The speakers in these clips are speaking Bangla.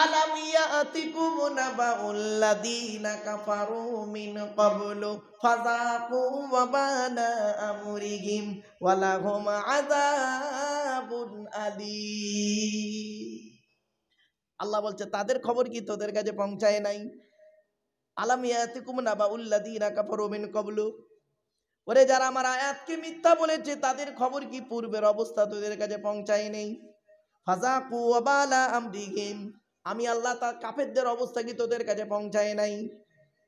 আলাম ইয়াতিকুম নাবাউল্লাযীনা কাফারু মিন ক্বাবলু ফাযাকু ওয়াবালা আমরিহিম ওয়া লাহুম আযাবুন আলীম আল্লাহ বলছে তাদের খবর কি তোদের কাছে পৌঁছায় নাই আলাম ইয়াতিকুম নাবাউল্লাযীনা কাফারু মিন ক্বাবলু ওরে যারা আমার আয়াতকে মিথ্যা বলেছে তাদের খবর কি পূর্বের অবস্থা তোদের কাছে পৌঁছায় নেই ফাযাকু ওয়াবালা আমরিহিম আমি আল্লাহ তা কাফেরদের অবস্থা কি তোদের কাছে পৌঁছায় নাই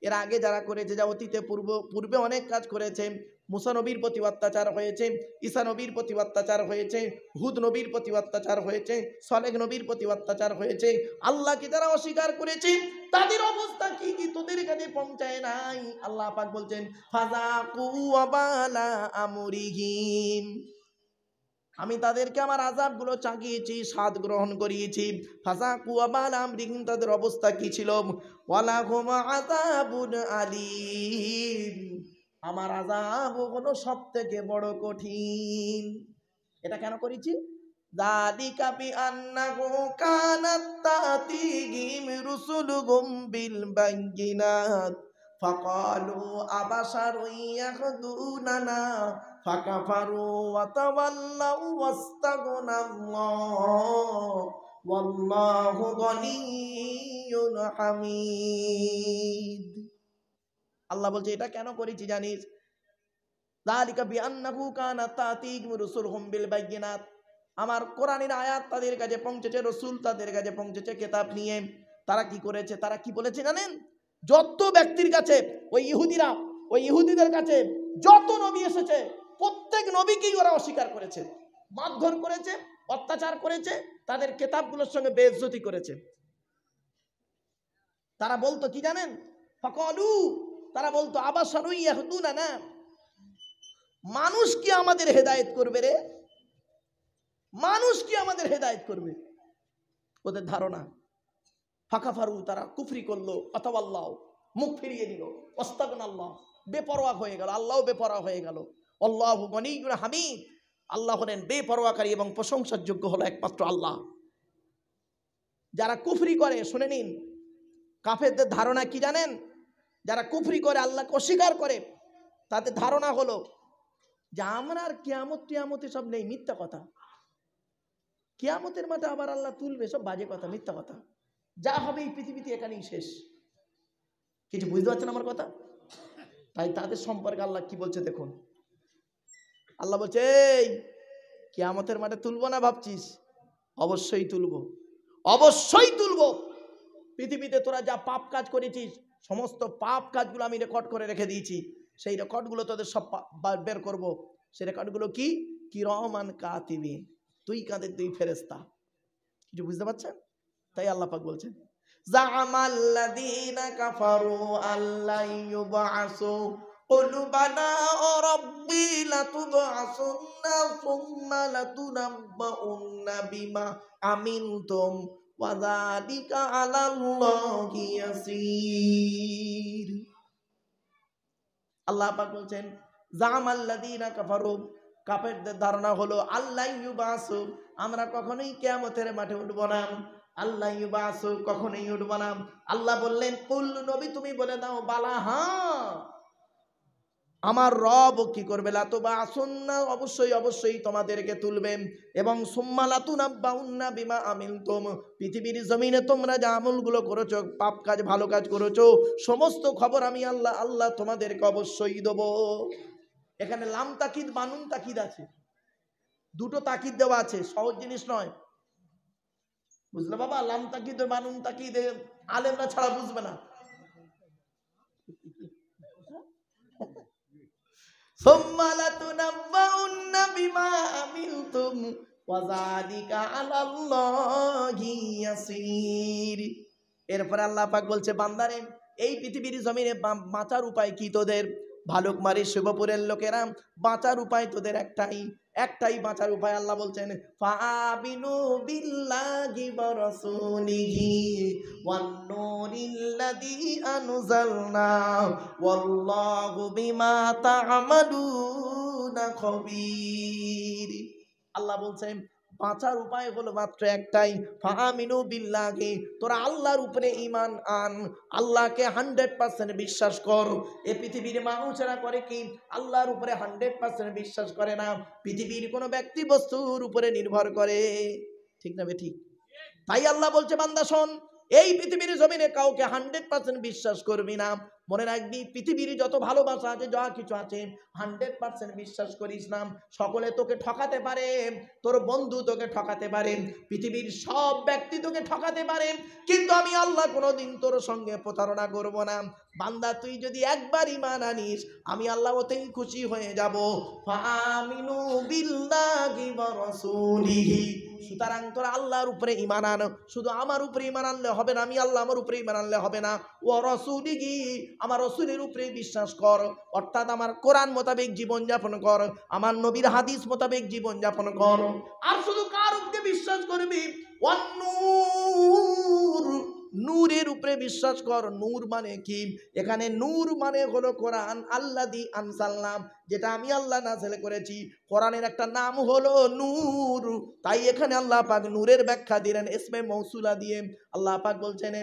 এর আগে যারা করেছে যা অতীতে পূর্ব পূর্বে অনেক কাজ করেছে মুসা নবীর প্রতি অত্যাচার হয়েছে ঈশানবীর নবীর প্রতি অত্যাচার হয়েছে হুদ নবীর প্রতি অত্যাচার হয়েছে সলেক নবীর প্রতি অত্যাচার হয়েছে আল্লাহকে যারা অস্বীকার করেছে তাদের অবস্থা কি কি তোদের কাছে পৌঁছায় নাই আল্লাহ পাক বলছেন ফাজা কু আমরিহিম আমি তাদেরকে আমার আজাবগুলো চাকিয়েছি স্বাদ গ্রহণ করিয়েছি ফাঁসা কুয়াবাল আমরিং তাদের অবস্থা কী ছিল ওয়ালা হুমা আজাবুন আলী আমার আজাব হলো সব থেকে বড় কঠিন এটা কেন করেছি দাদি কাপি আন্না গো ذلك بأنه كانت تأتيهم رسلهم بالبينات فقالوا أبشر يهدوننا فكفروا وتولوا واستغنى الله والله غني حميد আল্লাহ বলছে এটা কেন করেছি জানিস দালিকা বিআন্নাহু কানা তাতিকুম রুসুলহুম বিল বাইয়িনাত আমার কোরআনের আয়াত তাদের কাছে পৌঁছেছে রসুল তাদের কাছে পৌঁছেছে কেতাব নিয়ে তারা কি করেছে তারা কি বলেছে জানেন যত ব্যক্তির কাছে ওই ইহুদিরা ওই ইহুদিদের কাছে যত নবী এসেছে প্রত্যেক নবীকেই ওরা অস্বীকার করেছে মারধর করেছে অত্যাচার করেছে তাদের কেতাবগুলোর সঙ্গে বেজ্জতি করেছে তারা বলতো কি জানেন ফকলু তারা বলতো আবার সরুইয়া না মানুষ কি আমাদের হেদায়েত করবে রে মানুষ কি আমাদের হেদায়েত করবে ওদের ধারণা ফাঁকা ফারু তারা কুফরি করলো অথবা আল্লাহ মুখ ফিরিয়ে দিল অস্তাগন আল্লাহ বেপরোয়া হয়ে গেল আল্লাহ বেপরোয়া হয়ে গেল আল্লাহ হামিদ আল্লাহ হলেন বেপরোয়াকারী এবং প্রশংসার যোগ্য হলো একমাত্র আল্লাহ যারা কুফরি করে শুনে নিন কাফেরদের ধারণা কি জানেন যারা কুফরি করে আল্লাহকে অস্বীকার করে তাদের ধারণা হলো যে আমরা আর কেয়ামত টিয়ামতে সব নেই মিথ্যা কথা কেয়ামতের মাঠে আবার আল্লাহ তুলবে সব বাজে কথা মিথ্যা কথা যা হবে এই পৃথিবীতে এখানেই শেষ কিছু বুঝতে পারছেন আমার কথা তাই তাদের সম্পর্কে আল্লাহ কি বলছে দেখুন আল্লাহ বলছে এই কেয়ামতের মাঠে তুলবো না ভাবছিস অবশ্যই তুলব অবশ্যই তুলব পৃথিবীতে তোরা যা পাপ কাজ করেছিস সমস্ত পাপ কাজগুলো আমি রেকর্ড করে রেখে দিয়েছি সেই রেকর্ডগুলো তোদের সব বের করব। সেই রেকর্ডগুলো কি কি রহমান কাতিবি তুই কাঁদের তুই ফেরেস্তা কিছু বুঝতে পারছেন তাই আল্লাহ পাক বলছেন জামাল্লাদিনা কাফারু আল্লাহ قلوبنا ربي لتبعثن ثم لتنبؤن بما عملتم وذلك على الله يسير আল্লাহ পাক বলছেন জাম আল্লাদিনা কাফারু কাফেরদের ধারণা হলো আল্লাহ ইউবাসু আমরা কখনোই কেয়ামতের মাঠে উঠব না আল্লাহ ইউবাসু কখনোই উঠব না আল্লাহ বললেন কুল নবী তুমি বলে দাও বালা হ্যাঁ আমার রব কি করবে লাতুবা আসন্ন অবশ্যই অবশ্যই তোমাদেরকে তুলবে এবং সুম্মা লাতুনাব্বাউন্না বিমা আমিল তোম পৃথিবীর জমিনে তোমরা যা আমলগুলো করেছো পাপ কাজ ভালো কাজ করেছো সমস্ত খবর আমি আল্লাহ আল্লাহ তোমাদেরকে অবশ্যই দেব এখানে লাম তাকিদ বানুন তাকিদ আছে দুটো তাকিদ দেওয়া আছে সহজ জিনিস নয় বুঝলে বাবা লাম তাকিদ বানুন তাকিদ আলেমরা ছাড়া বুঝবে না এরপরে আল্লাহ পাক বলছে বান্দারে এই পৃথিবীর জমিনে বাঁচার উপায় কি তোদের ভালুকমারি শিবপুরের লোকেরা বাঁচার উপায় তোদের একটাই একটাই বাঁচার উপায় আল্লাহ বলছেন ফাআমিনু বিল্লাহি ওয়া রাসূলিহি ওয়ান নূরিল্লাযী আনজালনা ওয়াল্লাহু বিমা তা'মালুনা খবীর আল্লাহ বলছেন বাঁচার উপায় হলো মাত্র একটাই ফাহামিনু বিল্লাহি তোরা আল্লাহর উপরে ইমান আন আল্লাহকে হান্ড্রেড পার্সেন্ট বিশ্বাস কর এ পৃথিবীর মানুষেরা করে কি আল্লাহর উপরে হান্ড্রেড পার্সেন্ট বিশ্বাস করে না পৃথিবীর কোনো ব্যক্তি বস্তুর উপরে নির্ভর করে ঠিক না ঠিক তাই আল্লাহ বলছে বান্দা এই পৃথিবীর জমিনে কাউকে হান্ড্রেড পার্সেন্ট বিশ্বাস করবি না মনে রাখবি পৃথিবীর যত ভালোবাসা আছে যা কিছু আছে হান্ড্রেড পার্সেন্ট বিশ্বাস করিস না সকলে তোকে ঠকাতে পারে তোর বন্ধু তোকে ঠকাতে পারে পৃথিবীর সব ব্যক্তি তোকে ঠকাতে পারে কিন্তু আমি আল্লাহ কোনোদিন তোর সঙ্গে প্রতারণা করব না বান্দা তুই যদি একবার ইমান আনিস আমি আল্লাহ ওতেই খুশি হয়ে যাব ফামিনু বিল্লাহি ওয়া রাসূলিহি সুতরাং তোর আল্লাহর উপরে ইমান আন শুধু আমার উপরে ইমান আনলে হবে না আমি আল্লাহ আমার উপরে ইমান আনলে হবে না ও রসুলিগি আমার রসুলের উপরে বিশ্বাস কর অর্থাৎ আমার কোরআন মোতাবেক জীবনযাপন কর আমার নবীর হাদিস মোতাবেক জীবনযাপন কর আর শুধু কার উপরে বিশ্বাস করবি অন্যূর নূরের উপরে বিশ্বাস কর নূর মানে কি এখানে নূর মানে হলো কোরআন আল্লাহ দি আনসাল্লাম যেটা আমি আল্লাহ নাজেল করেছি কোরআনের একটা নাম হলো নূর তাই এখানে আল্লাহ পাক নূরের ব্যাখ্যা দিলেন এসমে মৌসুলা দিয়ে আল্লাহ পাক বলছেন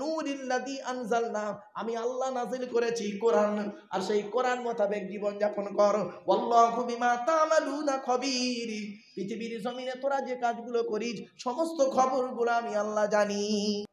নূরিল্লাদি আনসাল্লাম আমি আল্লাহ নাজিল করেছি কোরআন আর সেই কোরআন মোতাবেক জীবনযাপন কর ওয়াল্লাহু বিমা তামালুনা খবির পৃথিবীর জমিনে তোরা যে কাজগুলো করিস সমস্ত খবরগুলো আমি আল্লাহ জানি